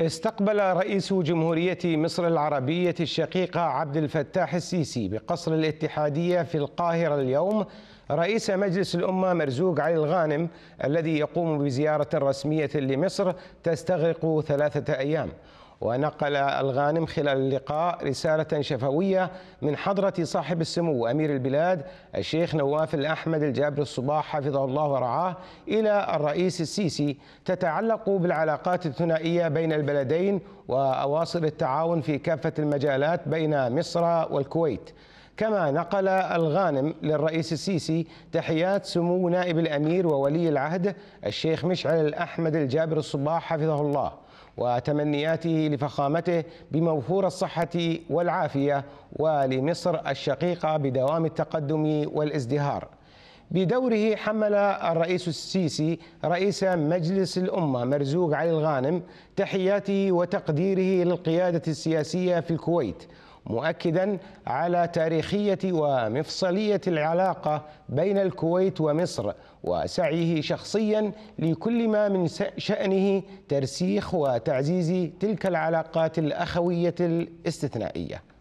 استقبل رئيس جمهورية مصر العربية الشقيقة عبد الفتاح السيسي بقصر الاتحادية في القاهرة اليوم رئيس مجلس الأمة مرزوق علي الغانم الذي يقوم بزيارة رسمية لمصر تستغرق ثلاثة أيام ونقل الغانم خلال اللقاء رسالة شفوية من حضرة صاحب السمو أمير البلاد الشيخ نواف الأحمد الجابر الصباح حفظه الله ورعاه إلى الرئيس السيسي تتعلق بالعلاقات الثنائية بين البلدين وأواصر التعاون في كافة المجالات بين مصر والكويت كما نقل الغانم للرئيس السيسي تحيات سمو نائب الأمير وولي العهد الشيخ مشعل الاحمد الجابر الصباح حفظه الله وتمنياته لفخامته بموفور الصحة والعافية ولمصر الشقيقة بدوام التقدم والازدهار بدوره حمل الرئيس السيسي رئيس مجلس الأمة مرزوق علي الغانم تحياته وتقديره للقيادة السياسية في الكويت مؤكدا على تاريخية ومفصلية العلاقة بين الكويت ومصر وسعيه شخصيا لكل ما من شأنه ترسيخ وتعزيز تلك العلاقات الأخوية الاستثنائية